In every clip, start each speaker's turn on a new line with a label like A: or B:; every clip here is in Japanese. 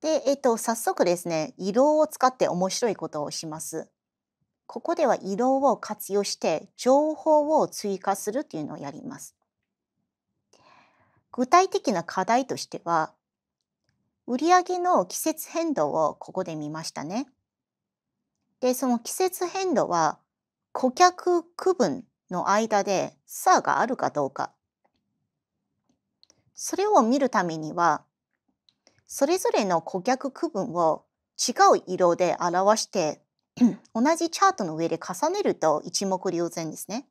A: で、えっと、早速ですね、移動を使って面白いことをします。ここでは移動を活用して情報を追加するというのをやります。具体的な課題としては、売上の季節変動をここで見ましたね。で、その季節変動は顧客区分の間で差があるかどうか。それを見るためには、それぞれの顧客区分を違う色で表して 同じチャートの上で重ねると一目瞭然ですね。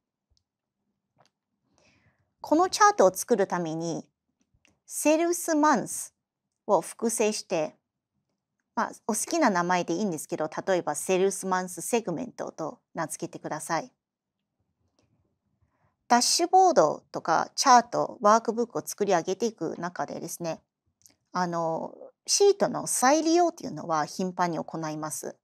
A: このチャートを作るためにセルスマンスを複製して、まあ、お好きな名前でいいんですけど例えばセルスマンスセグメントと名付けてください。ダッシュボードとかチャートワークブックを作り上げていく中でですねあのシートの再利用というのは頻繁に行います。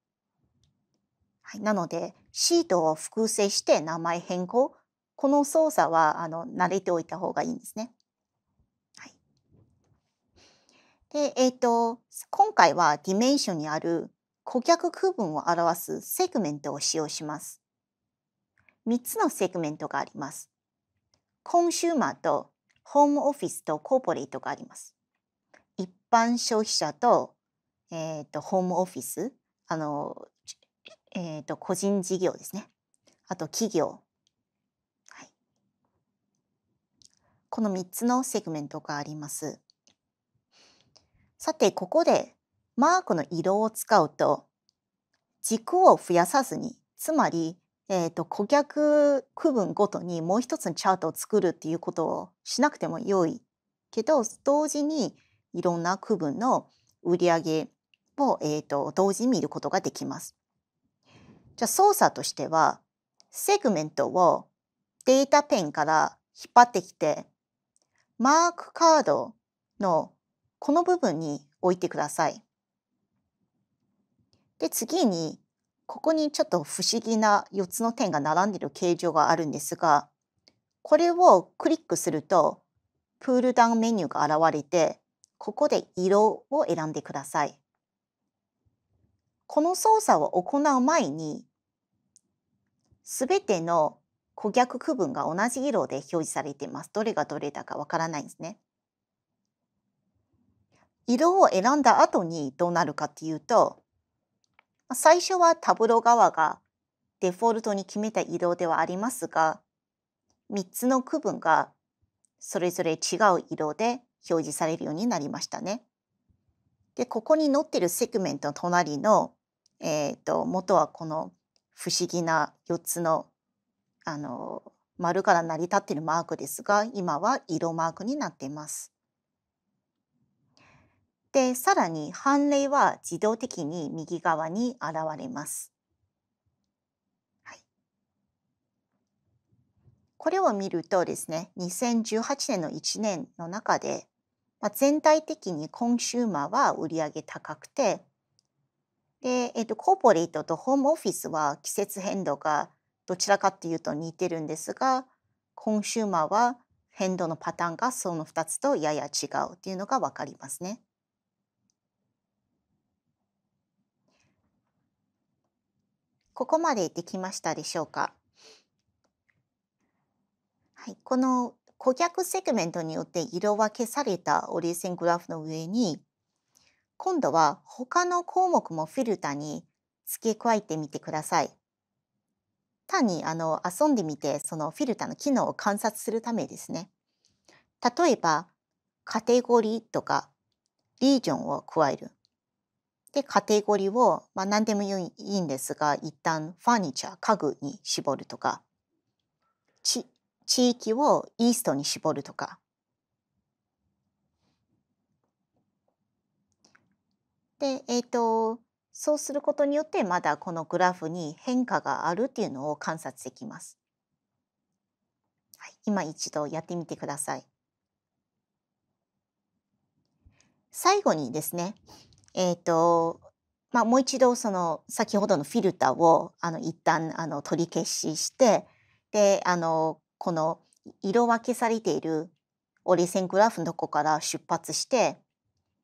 A: はい、なのでシートを複製して名前変更この操作はあの慣れておいた方がいいんですね。はい、で、えーと、と今回はディメンションにある顧客区分を表すセグメントを使用します。3つのセグメントがあります。コンシューマーとホームオフィスとコーポレートがあります。一般消費者と,、えーと、ホームオフィスあの、えーと、個人事業ですねあと企業、はい、この3つのセグメントがありますさてここでマークの色を使うと軸を増やさずにつまりえーと、と顧客区分ごとにもう一つのチャートを作るっていうことをしなくても良いけど同時にいろんな区分の売り上げを、えーと、同時に見ることができます。じゃあ操作としてはセグメントをデータペンから引っ張ってきてマークカードのこの部分に置いてください。で次にここにちょっと不思議な4つの点が並んでいる形状があるんですがこれをクリックするとプールダウンメニューが現れてここで色を選んでください。この操作を行う前に、すべての顧客区分が同じ色で表示されています。どれがどれだかわからないんですね。色を選んだ後にどうなるかっていうと、最初はタブロ側がデフォルトに決めた色ではありますが、3つの区分がそれぞれ違う色で表示されるようになりましたね。で、ここに載ってるセグメントの隣の、えっ、ー、と、元はこの不思議な4つの、あの、丸から成り立っているマークですが、今は色マークになっています。で、さらに判例は自動的に右側に現れます。はい、これを見るとですね、2018年の1年の中でまあ、全体的にコンシューマーは売り上げ高くてで、えー、とコーポレートとホームオフィスは季節変動がどちらかというと似てるんですがコンシューマーは変動のパターンがその2つとやや違うっていうのが分かりますね。ここまでできましたでしょうか、はい、この顧客セグメントによって色分けされた折り線グラフの上に、今度は他の項目もフィルターに付け加えてみてください。単にあの遊んでみて、そのフィルターの機能を観察するためですね。例えば、カテゴリーとかリージョンを加える。で、カテゴリーを、まあ、何でもいいんですが、一旦ファニチャー、家具に絞るとか、ち、地域をイーストに絞るとかで、えーと、そうすることによってまだこのグラフに変化があるっていうのを観察できます。はい、今一度やってみてください。最後にですね、えーとまあ、もう一度その先ほどのフィルターをあの一旦あの取り消ししてであのこの色分けされている折れ線グラフのとこから出発して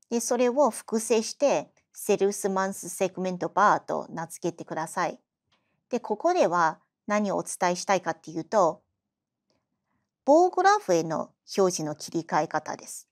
A: でそれを複製してセルスマンスセグメントバーと名付けてください。でここでは何をお伝えしたいかっていうと棒グラフへの表示の切り替え方です。